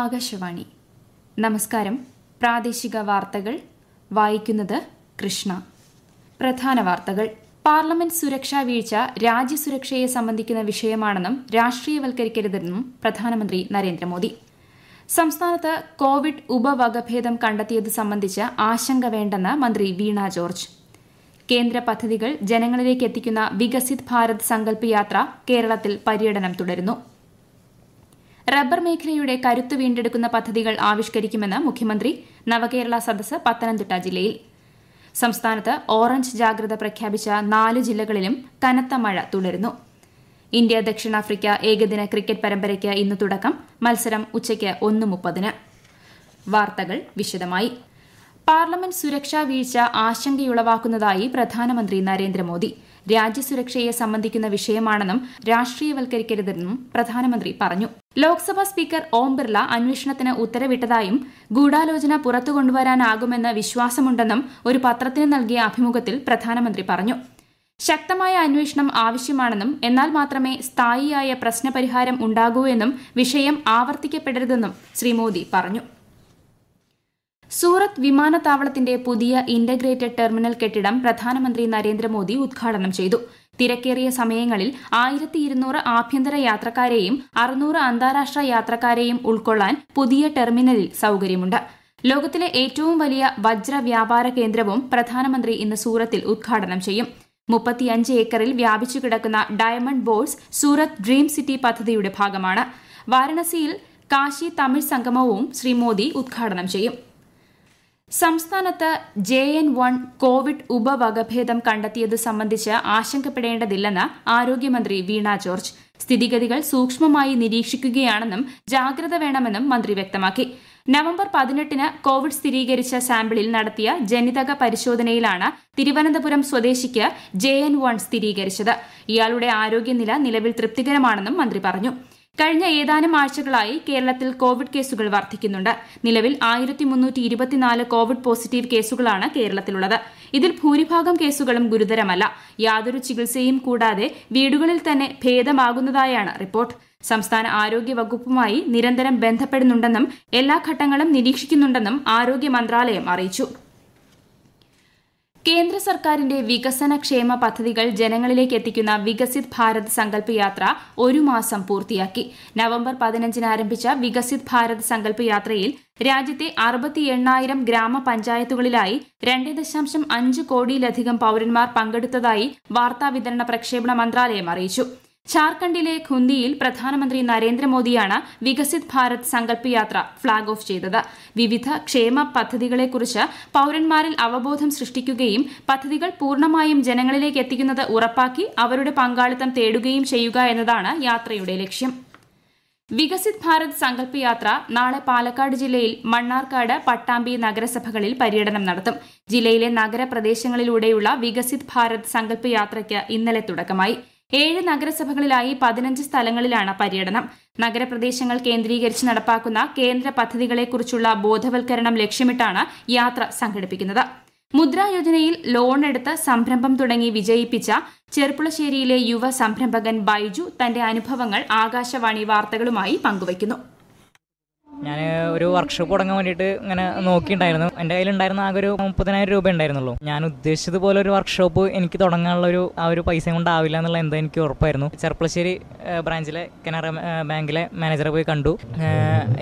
ആകാശവാണി നമസ്കാരം പ്രാദേശിക വാർത്തകൾ വായിക്കുന്നത് കൃഷ്ണ പ്രധാന വാർത്തകൾ പാർലമെന്റ് സുരക്ഷാ വീഴ്ച രാജ്യസുരക്ഷയെ സംബന്ധിക്കുന്ന വിഷയമാണെന്നും രാഷ്ട്രീയവൽക്കരിക്കരുതെന്നും പ്രധാനമന്ത്രി നരേന്ദ്രമോദി സംസ്ഥാനത്ത് കോവിഡ് ഉപവകഭേദം കണ്ടെത്തിയത് സംബന്ധിച്ച് ആശങ്ക വേണ്ടെന്ന് മന്ത്രി വീണ ജോർജ് കേന്ദ്ര പദ്ധതികൾ ജനങ്ങളിലേക്ക് എത്തിക്കുന്ന വികസിത് ഭാരത് സങ്കല്പ് യാത്ര കേരളത്തിൽ പര്യടനം തുടരുന്നു റബ്ബർ മേഖലയുടെ കരുത്ത് വീണ്ടെടുക്കുന്ന പദ്ധതികൾ ആവിഷ്കരിക്കുമെന്ന് മുഖ്യമന്ത്രി നവകേരള സദസ് പത്തനംതിട്ട ജില്ലയിൽ സംസ്ഥാനത്ത് ഓറഞ്ച് ജാഗ്രത പ്രഖ്യാപിച്ച നാല് ജില്ലകളിലും കനത്ത മഴ തുടരുന്നു ഇന്ത്യ ദക്ഷിണാഫ്രിക്ക ഏകദിന ക്രിക്കറ്റ് പരമ്പരയ്ക്ക് ഇന്ന് തുടക്കം മത്സരം ഉച്ചയ്ക്ക് ഒന്ന് മുപ്പതിന് വാർത്തകൾ വിശദമായി പാർലമെന്റ് സുരക്ഷാ വീഴ്ച ആശങ്കയുളവാക്കുന്നതായി പ്രധാനമന്ത്രി നരേന്ദ്രമോദി രാജ്യസുരക്ഷയെ സംബന്ധിക്കുന്ന വിഷയമാണെന്നും രാഷ്ട്രീയവൽക്കരിക്കരുതെന്നും പ്രധാനമന്ത്രി പറഞ്ഞു ലോക്സഭാ സ്പീക്കർ ഓം ബിർള അന്വേഷണത്തിന് ഉത്തരവിട്ടതായും ഗൂഢാലോചന പുറത്തു കൊണ്ടുവരാനാകുമെന്ന വിശ്വാസമുണ്ടെന്നും ഒരു പത്രത്തിന് നൽകിയ അഭിമുഖത്തിൽ പ്രധാനമന്ത്രി പറഞ്ഞു ശക്തമായ അന്വേഷണം ആവശ്യമാണെന്നും എന്നാൽ മാത്രമേ സ്ഥായിയായ പ്രശ്നപരിഹാരം ഉണ്ടാകൂ എന്നും വിഷയം ആവർത്തിക്കപ്പെടരുതെന്നും ശ്രീ മോദി പറഞ്ഞു സൂറത്ത് വിമാനത്താവളത്തിന്റെ പുതിയ ഇന്റഗ്രേറ്റഡ് ടെർമിനൽ കെട്ടിടം പ്രധാനമന്ത്രി നരേന്ദ്രമോദി ഉദ്ഘാടനം ചെയ്തു തിരക്കേറിയ സമയങ്ങളിൽ ആയിരത്തി ഇരുന്നൂറ് ആഭ്യന്തര യാത്രക്കാരെയും അറുന്നൂറ് അന്താരാഷ്ട്ര യാത്രക്കാരെയും ഉൾക്കൊള്ളാൻ പുതിയ ടെർമിനലിൽ സൗകര്യമുണ്ട് ലോകത്തിലെ ഏറ്റവും വലിയ വജ്ര വ്യാപാര കേന്ദ്രവും പ്രധാനമന്ത്രി ഇന്ന് സൂറത്തിൽ ഉദ്ഘാടനം ചെയ്യും മുപ്പത്തിയഞ്ച് ഏക്കറിൽ വ്യാപിച്ചു കിടക്കുന്ന diamond bourse Surat dream city പദ്ധതിയുടെ ഭാഗമാണ് വാരണസിയിൽ കാശി തമിഴ് സംഗമവും ശ്രീ മോദി ഉദ്ഘാടനം ചെയ്യും സംസ്ഥാനത്ത് ജെ എൻ വൺ കോവിഡ് ഉപവകഭേദം കണ്ടെത്തിയത് സംബന്ധിച്ച് ആശങ്കപ്പെടേണ്ടതില്ലെന്ന് ആരോഗ്യമന്ത്രി വീണ ജോർജ് സ്ഥിതിഗതികൾ സൂക്ഷ്മമായി നിരീക്ഷിക്കുകയാണെന്നും ജാഗ്രത വേണമെന്നും മന്ത്രി വ്യക്തമാക്കി നവംബർ പതിനെട്ടിന് കോവിഡ് സ്ഥിരീകരിച്ച സാമ്പിളിൽ നടത്തിയ ജനിതക പരിശോധനയിലാണ് തിരുവനന്തപുരം സ്വദേശിക്ക് ജെ എൻ വൺ സ്ഥിരീകരിച്ചത് ഇയാളുടെ ആരോഗ്യനില നിലവിൽ തൃപ്തികരമാണെന്നും മന്ത്രി പറഞ്ഞു കഴിഞ്ഞ ഏതാനും ആഴ്ചകളായി കേരളത്തിൽ കോവിഡ് കേസുകൾ വർദ്ധിക്കുന്നുണ്ട് നിലവിൽ കോവിഡ് പോസിറ്റീവ് കേസുകളാണ് കേരളത്തിലുള്ളത് ഇതിൽ ഭൂരിഭാഗം കേസുകളും ഗുരുതരമല്ല യാതൊരു ചികിത്സയും കൂടാതെ വീടുകളിൽ തന്നെ ഭേദമാകുന്നതായാണ് റിപ്പോർട്ട് സംസ്ഥാന ആരോഗ്യ വകുപ്പുമായി നിരന്തരം ബന്ധപ്പെടുന്നുണ്ടെന്നും എല്ലാ ഘട്ടങ്ങളും നിരീക്ഷിക്കുന്നുണ്ടെന്നും ആരോഗ്യ മന്ത്രാലയം അറിയിച്ചു കേന്ദ്ര സർക്കാരിന്റെ വികസന ക്ഷേമ പദ്ധതികൾ ജനങ്ങളിലേക്ക് എത്തിക്കുന്ന വികസിത് ഭാരത് സങ്കല്പ യാത്ര ഒരു മാസം പൂർത്തിയാക്കി നവംബർ പതിനഞ്ചിന് ആരംഭിച്ച വികസിത് ഭാരത് സങ്കല്പ യാത്രയിൽ രാജ്യത്തെ അറുപത്തി എണ്ണായിരം ഗ്രാമപഞ്ചായത്തുകളിലായി രണ്ട് ദശാംശം അഞ്ച് കോടിയിലധികം പൌരന്മാർ പങ്കെടുത്തതായി വാർത്താവിതരണ പ്രക്ഷേപണ മന്ത്രാലയം അറിയിച്ചു ഝാർഖണ്ഡിലെ ഖുന്തിയിൽ പ്രധാനമന്ത്രി നരേന്ദ്രമോദിയാണ് വികസിത് ഭാരത് സങ്കല്പ് യാത്ര ഫ്ളാഗ് ഓഫ് ചെയ്തത് വിവിധ ക്ഷേമ പദ്ധതികളെക്കുറിച്ച് പൌരന്മാരിൽ അവബോധം സൃഷ്ടിക്കുകയും പദ്ധതികൾ പൂർണ്ണമായും ജനങ്ങളിലേക്ക് എത്തിക്കുന്നത് ഉറപ്പാക്കി അവരുടെ പങ്കാളിത്തം തേടുകയും ചെയ്യുക എന്നതാണ് യാത്രയുടെ ലക്ഷ്യം വികസിത് ഭാരത് സങ്കല്പ് യാത്ര നാളെ പാലക്കാട് ജില്ലയിൽ മണ്ണാർക്കാട് പട്ടാമ്പി നഗരസഭകളിൽ പര്യടനം നടത്തും ജില്ലയിലെ നഗരപ്രദേശങ്ങളിലൂടെയുള്ള വികസിത് ഭാരത് സങ്കല്പ് യാത്രയ്ക്ക് ഇന്നലെ തുടക്കമായി ഏഴ് നഗരസഭകളിലായി പതിനഞ്ച് സ്ഥലങ്ങളിലാണ് പര്യടനം നഗരപ്രദേശങ്ങൾ കേന്ദ്രീകരിച്ച് നടപ്പാക്കുന്ന കേന്ദ്ര പദ്ധതികളെക്കുറിച്ചുള്ള ബോധവൽക്കരണം ലക്ഷ്യമിട്ടാണ് യാത്ര സംഘടിപ്പിക്കുന്നത് മുദ്രായോജനയിൽ യോജനയിൽ ലോൺ എടുത്ത് സംരംഭം തുടങ്ങി വിജയിപ്പിച്ച ചെർപ്പുളശ്ശേരിയിലെ യുവ സംരംഭകൻ ബൈജു തന്റെ അനുഭവങ്ങൾ ആകാശവാണി വാർത്തകളുമായി പങ്കുവയ്ക്കുന്നു ഞാൻ ഒരു വർക്ക്ഷോപ്പ് തുടങ്ങാൻ വേണ്ടിയിട്ട് ഇങ്ങനെ നോക്കിയിട്ടുണ്ടായിരുന്നു എൻ്റെ കയ്യിലുണ്ടായിരുന്ന ആകെ ഒരു മുപ്പതിനായിരം രൂപ ഉണ്ടായിരുന്നുള്ളൂ ഞാൻ ഉദ്ദേശിച്ചതുപോലെ ഒരു വർക്ക്ഷോപ്പ് എനിക്ക് തുടങ്ങാനുള്ള ഒരു ആ ഒരു പൈസ കൊണ്ടാവില്ല എന്നുള്ള എന്താ എനിക്ക് ഉറപ്പായിരുന്നു ചെർപ്പളശ്ശേരി ബ്രാഞ്ചിലെ കനറ ബാങ്കിലെ മാനേജറെ പോയി കണ്ടു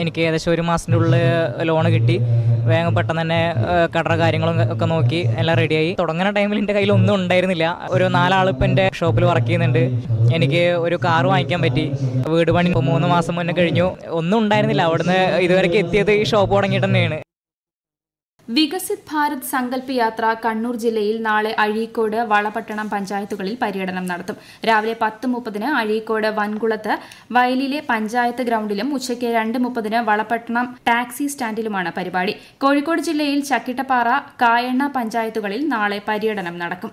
എനിക്ക് ഏകദേശം ഒരു മാസത്തിൻ്റെ ഉള്ളിൽ ലോണ് കിട്ടി വേഗം പെട്ടെന്ന് തന്നെ കടറ കാര്യങ്ങളും ഒക്കെ നോക്കി എല്ലാം റെഡിയായി തുടങ്ങുന്ന ടൈമിൽ എൻ്റെ കയ്യിൽ ഒന്നും ഉണ്ടായിരുന്നില്ല ഒരു നാലാൾ ഇപ്പം എൻ്റെ ഷോപ്പിൽ വർക്ക് ചെയ്യുന്നുണ്ട് എനിക്ക് ഒരു കാർ വാങ്ങിക്കാൻ പറ്റി വീട് പണി മൂന്ന് മാസം മുന്നേ കഴിഞ്ഞു ഒന്നും ഉണ്ടായിരുന്നില്ല അവിടുന്ന് ഇതുവരെ എത്തിയത് ഈ ഷോപ്പ് തുടങ്ങിയിട്ട് തന്നെയാണ് വികസിത് ഭാരത് സങ്കല്പ യാത്ര കണ്ണൂർ ജില്ലയിൽ നാളെ അഴീക്കോട് വളപട്ടണം പഞ്ചായത്തുകളിൽ പര്യടനം നടത്തും രാവിലെ പത്ത് മുപ്പതിന് അഴീക്കോട് വൻകുളത്ത് വയലിലെ പഞ്ചായത്ത് ഗ്രൌണ്ടിലും ഉച്ചയ്ക്ക് രണ്ട് മുപ്പതിന് വളപട്ടണം ടാക്സി സ്റ്റാൻഡിലുമാണ് പരിപാടി കോഴിക്കോട് ജില്ലയിൽ ചക്കിട്ടപ്പാറ കായണ്ണ പഞ്ചായത്തുകളിൽ നാളെ പര്യടനം നടക്കും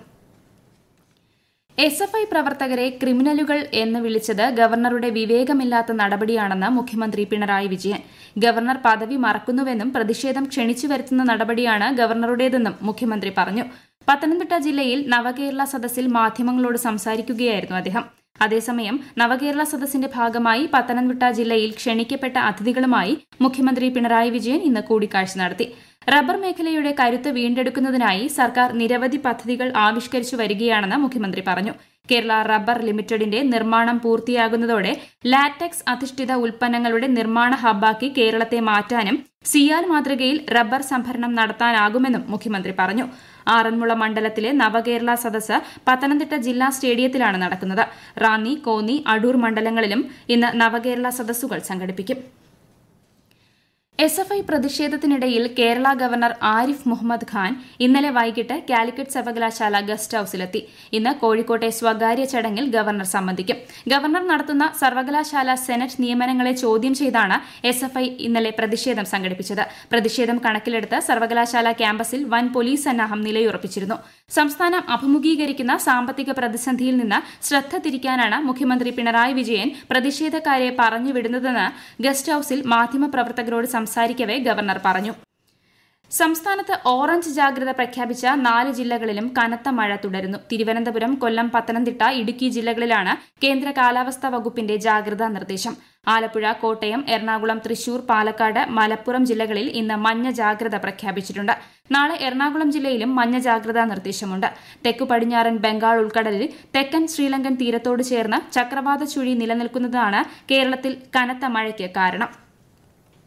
എസ് എഫ് ഐ പ്രവർത്തകരെ ക്രിമിനലുകൾ എന്ന് വിളിച്ചത് ഗവർണറുടെ വിവേകമില്ലാത്ത നടപടിയാണെന്ന് മുഖ്യമന്ത്രി പിണറായി വിജയൻ ഗവർണർ പദവി മറക്കുന്നുവെന്നും പ്രതിഷേധം ക്ഷണിച്ചു വരുത്തുന്ന നടപടിയാണ് ഗവർണറുടേതെന്നും മുഖ്യമന്ത്രി പറഞ്ഞു പത്തനംതിട്ട ജില്ലയിൽ നവകേരള സദസ്സിൽ മാധ്യമങ്ങളോട് സംസാരിക്കുകയായിരുന്നു അദ്ദേഹം അതേസമയം നവകേരള സദസ്സിന്റെ ഭാഗമായി പത്തനംതിട്ട ജില്ലയിൽ ക്ഷണിക്കപ്പെട്ട അതിഥികളുമായി മുഖ്യമന്ത്രി പിണറായി വിജയൻ ഇന്ന് കൂടിക്കാഴ്ച നടത്തി റബ്ബർ മേഖലയുടെ കരുത്ത് വീണ്ടെടുക്കുന്നതിനായി സർക്കാർ നിരവധി പദ്ധതികൾ ആവിഷ്കരിച്ചു വരികയാണെന്ന് മുഖ്യമന്ത്രി പറഞ്ഞു കേരള റബ്ബർ ലിമിറ്റഡിന്റെ നിർമ്മാണം പൂർത്തിയാകുന്നതോടെ ലാറ്റക്സ് അധിഷ്ഠിത ഉൽപ്പന്നങ്ങളുടെ നിർമ്മാണ ഹബ്ബാക്കി കേരളത്തെ മാറ്റാനും സിയാൽ മാതൃകയിൽ റബ്ബർ സംഭരണം നടത്താനാകുമെന്നും മുഖ്യമന്ത്രി പറഞ്ഞു ആറന്മുള മണ്ഡലത്തിലെ നവകേരള സദസ്സ് പത്തനംതിട്ട ജില്ലാ സ്റ്റേഡിയത്തിലാണ് നടക്കുന്നത് റാന്നി കോന്നി അടൂർ മണ്ഡലങ്ങളിലും ഇന്ന് നവകേരള സദസ്സുകൾ സംഘടിപ്പിക്കും എസ് എഫ് ഐ പ്രതിഷേധത്തിനിടയിൽ കേരള ഗവർണർ ആരിഫ് മുഹമ്മദ് ഖാൻ ഇന്നലെ വൈകിട്ട് കാലിക്കറ്റ് സർവകലാശാല ഗസ്റ്റ് ഹൌസിലെത്തി ഇന്ന് കോഴിക്കോട്ടെ സ്വകാര്യ ചടങ്ങിൽ ഗവർണർ സംബന്ധിക്കും ഗവർണർ നടത്തുന്ന സർവകലാശാല സെനറ്റ് നിയമനങ്ങളെ ചോദ്യം ചെയ്താണ് എസ് എഫ് ഐ ഇന്നലെ പ്രതിഷേധം സംഘടിപ്പിച്ചത് പ്രതിഷേധം കണക്കിലെടുത്ത് സർവകലാശാല ക്യാമ്പസിൽ വൻ പോലീസ് സന്നാഹം നിലയുറപ്പിച്ചിരുന്നു സംസ്ഥാനം അഭിമുഖീകരിക്കുന്ന സാമ്പത്തിക പ്രതിസന്ധിയിൽ നിന്ന് ശ്രദ്ധ തിരിക്കാനാണ് മുഖ്യമന്ത്രി പിണറായി വിജയൻ പ്രതിഷേധക്കാരെ പറഞ്ഞുവിടുന്നതെന്ന് ഗസ്റ്റ് ഹൌസിൽ മാധ്യമപ്രവർത്തകരോട് സംസാരിച്ചു സംസാരിക്കവേ ഗവർണർ പറഞ്ഞു സംസ്ഥാനത്ത് ഓറഞ്ച് ജാഗ്രത പ്രഖ്യാപിച്ച നാല് ജില്ലകളിലും കനത്ത മഴ തുടരുന്നു തിരുവനന്തപുരം കൊല്ലം പത്തനംതിട്ട ഇടുക്കി ജില്ലകളിലാണ് കേന്ദ്ര കാലാവസ്ഥാ വകുപ്പിന്റെ ജാഗ്രതാ നിർദ്ദേശം ആലപ്പുഴ കോട്ടയം എറണാകുളം തൃശൂർ പാലക്കാട് മലപ്പുറം ജില്ലകളിൽ ഇന്ന് മഞ്ഞ ജാഗ്രത പ്രഖ്യാപിച്ചിട്ടുണ്ട് നാളെ എറണാകുളം ജില്ലയിലും മഞ്ഞ ജാഗ്രതാ നിർദ്ദേശമുണ്ട് തെക്കു പടിഞ്ഞാറൻ ബംഗാൾ ഉൾക്കടലിൽ തെക്കൻ ശ്രീലങ്കൻ തീരത്തോട് ചേർന്ന് ചക്രവാത ചുഴി നിലനിൽക്കുന്നതാണ് കേരളത്തിൽ കനത്ത മഴയ്ക്ക് കാരണം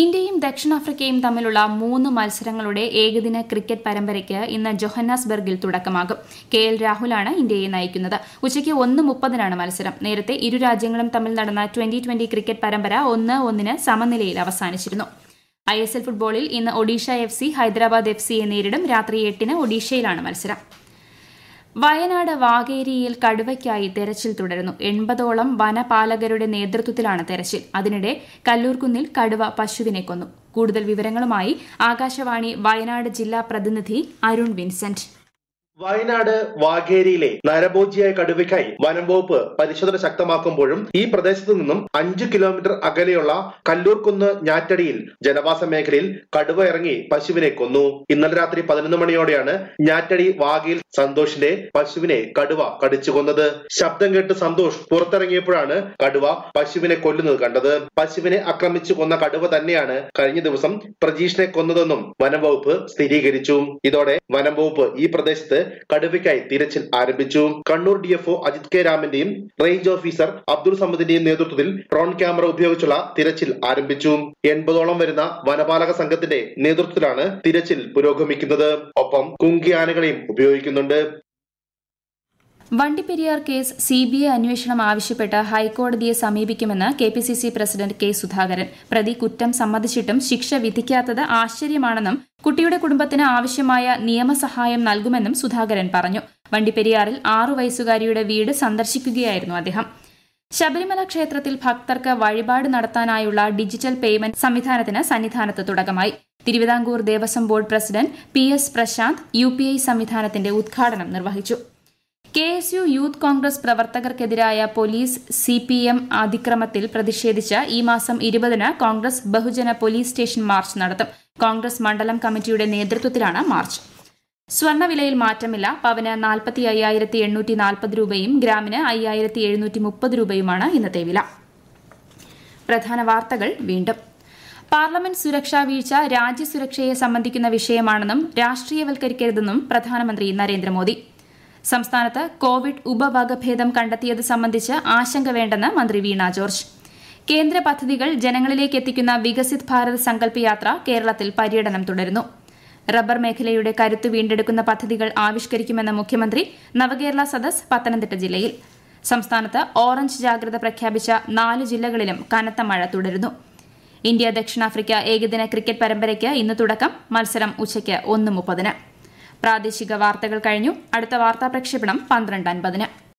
ഇന്ത്യയും ദക്ഷിണാഫ്രിക്കയും തമ്മിലുള്ള മൂന്ന് മത്സരങ്ങളുടെ ഏകദിന ക്രിക്കറ്റ് പരമ്പരയ്ക്ക് ഇന്ന് ജൊഹന്നാസ്ബർഗിൽ തുടക്കമാകും കെ എൽ രാഹുലാണ് ഇന്ത്യയെ നയിക്കുന്നത് ഉച്ചയ്ക്ക് ഒന്ന് മുപ്പതിനാണ് മത്സരം നേരത്തെ ഇരു രാജ്യങ്ങളും തമ്മിൽ നടന്ന ട്വന്റി ട്വന്റി ക്രിക്കറ്റ് പരമ്പര ഒന്ന് ഒന്നിന് സമനിലയിൽ അവസാനിച്ചിരുന്നു ഐ എസ് എൽ ഫുട്ബോളിൽ ഇന്ന് Odisha F C Hyderabad F സിയെ നേരിടും രാത്രി എട്ടിന് ഒഡീഷയിലാണ് മത്സരം വയനാട് വാഗേരിയിൽ കടുവയ്ക്കായി തെരച്ചിൽ തുടരുന്നു എൺപതോളം വനപാലകരുടെ നേതൃത്വത്തിലാണ് തെരച്ചിൽ അതിനിടെ കല്ലൂർകുന്നിൽ കടുവ പശുവിനെ കൊന്നു കൂടുതൽ വിവരങ്ങളുമായി ആകാശവാണി വയനാട് ജില്ലാ പ്രതിനിധി അരുൺ വിൻസെന്റ് വയനാട് വാഗേരിയിലെ നരഭോജിയായ കടുവയ്ക്കായി വനംവകുപ്പ് പരിശോധന ശക്തമാക്കുമ്പോഴും ഈ പ്രദേശത്തു നിന്നും അഞ്ചു കിലോമീറ്റർ അകലെയുള്ള കല്ലൂർകുന്ന് ഞാറ്റടിയിൽ ജനവാസ മേഖലയിൽ കടുവ ഇറങ്ങി പശുവിനെ കൊന്നു ഇന്നലെ രാത്രി പതിനൊന്ന് മണിയോടെയാണ് ഞാറ്റടി വാഗയിൽ സന്തോഷിന്റെ പശുവിനെ കടുവ കടിച്ചു കൊന്നത് ശബ്ദം കേട്ട് സന്തോഷ് പുറത്തിറങ്ങിയപ്പോഴാണ് കടുവ പശുവിനെ കൊല്ലുന്നത് കണ്ടത് പശുവിനെ ആക്രമിച്ചു കൊന്ന കടുവ തന്നെയാണ് കഴിഞ്ഞ ദിവസം പ്രജീഷിനെ കൊന്നതെന്നും വനംവകുപ്പ് സ്ഥിരീകരിച്ചു ഇതോടെ വനംവകുപ്പ് ഈ പ്രദേശത്ത് കടുവയ്ക്കായി തിരച്ചിൽ ആരംഭിച്ചു കണ്ണൂർ ഡിഎഫ്ഒ അജിത് കെ രാമന്റെയും റേഞ്ച് ഓഫീസർ അബ്ദുൾ സമദിന്റെയും നേതൃത്വത്തിൽ ഡ്രോൺ ക്യാമറ ഉപയോഗിച്ചുള്ള തിരച്ചിൽ ആരംഭിച്ചു എൺപതോളം വരുന്ന വനപാലക സംഘത്തിന്റെ നേതൃത്വത്തിലാണ് തിരച്ചിൽ പുരോഗമിക്കുന്നത് ഒപ്പം കുങ്കിയാനകളെയും ഉപയോഗിക്കുന്നുണ്ട് Vandiperiyar case C B I അന്വേഷണം ആവശ്യപ്പെട്ട് ഹൈക്കോടതിയെ സമീപിക്കുമെന്ന് K P C C president K Sudhakaran പ്രതി കുറ്റം സമ്മതിച്ചിട്ടും ശിക്ഷ വിധിക്കാത്തത് ആശ്ചര്യമാണെന്നും കുട്ടിയുടെ കുടുംബത്തിന് ആവശ്യമായ നിയമസഹായം നൽകുമെന്നും സുധാകരൻ പറഞ്ഞു വണ്ടിപ്പെരിയാറിൽ ആറു വയസ്സുകാരിയുടെ വീട് സന്ദർശിക്കുകയായിരുന്നു അദ്ദേഹം ശബരിമല ക്ഷേത്രത്തിൽ ഭക്തർക്ക് വഴിപാട് നടത്താനായുള്ള ഡിജിറ്റൽ പേയ്മെന്റ് സംവിധാനത്തിന് സന്നിധാനത്ത് തുടക്കമായി Thiruvithamkoor Devaswom board president P S Prashanth U P I സംവിധാനത്തിന്റെ ഉദ്ഘാടനം നിർവഹിച്ചു K S U youth Congress പ്രവർത്തകർക്കെതിരായ പോലീസ് സി പി എം അതിക്രമത്തിൽ പ്രതിഷേധിച്ച് ഈ മാസം ഇരുപതിന് കോൺഗ്രസ് ബഹുജന പോലീസ് സ്റ്റേഷൻ മാർച്ച് നടത്തും കോൺഗ്രസ് മണ്ഡലം കമ്മിറ്റിയുടെ നേതൃത്വത്തിലാണ് മാർച്ച് സ്വർണ്ണവിലയിൽ മാറ്റമില്ല പവന് നാൽപ്പത്തി അയ്യായിരത്തി എണ്ണൂറ്റി നാൽപ്പത് രൂപയും ഗ്രാമിന് അയ്യായിരത്തി എഴുന്നൂറ്റി മുപ്പത് രൂപയുമാണ് ഇന്നത്തെ വില പ്രധാന വാർത്തകൾ വീണ്ടും പാർലമെന്റ് സുരക്ഷാ വീഴ്ച രാജ്യസുരക്ഷയെ സംബന്ധിക്കുന്ന വിഷയമാണെന്നും രാഷ്ട്രീയവൽക്കരിക്കരുതെന്നും പ്രധാനമന്ത്രി നരേന്ദ്രമോദി സംസ്ഥാനത്ത് കോവിഡ് ഉപവകഭേദം കണ്ടെത്തിയത് സംബന്ധിച്ച് ആശങ്ക വേണ്ടെന്ന് മന്ത്രി വീണ ജോർജ് കേന്ദ്ര പദ്ധതികൾ ജനങ്ങളിലേക്ക് എത്തിക്കുന്ന വികസിത് ഭാരത് സങ്കല്പ യാത്ര കേരളത്തിൽ പര്യടനം തുടരുന്നു റബ്ബർ മേഖലയുടെ കരുത്തു വീണ്ടെടുക്കുന്ന പദ്ധതികൾ ആവിഷ്കരിക്കുമെന്ന മുഖ്യമന്ത്രി നവകേരള സദസ് പത്തനംതിട്ട ജില്ലയിൽ സംസ്ഥാനത്ത് ഓറഞ്ച് ജാഗ്രത പ്രഖ്യാപിച്ച നാല് ജില്ലകളിലും കനത്ത മഴ തുടരുന്നു ഇന്ത്യ ദക്ഷിണാഫ്രിക്ക ഏകദിന ക്രിക്കറ്റ് പരമ്പരയ്ക്ക് ഇന്ന് തുടക്കം മത്സരം ഉച്ചയ്ക്ക് ഒന്ന് മുപ്പതിന് പ്രാദേശിക വാർത്തകൾ കഴിഞ്ഞു അടുത്ത വാർത്താ പ്രക്ഷേപണം പന്ത്രണ്ട് അൻപതിന്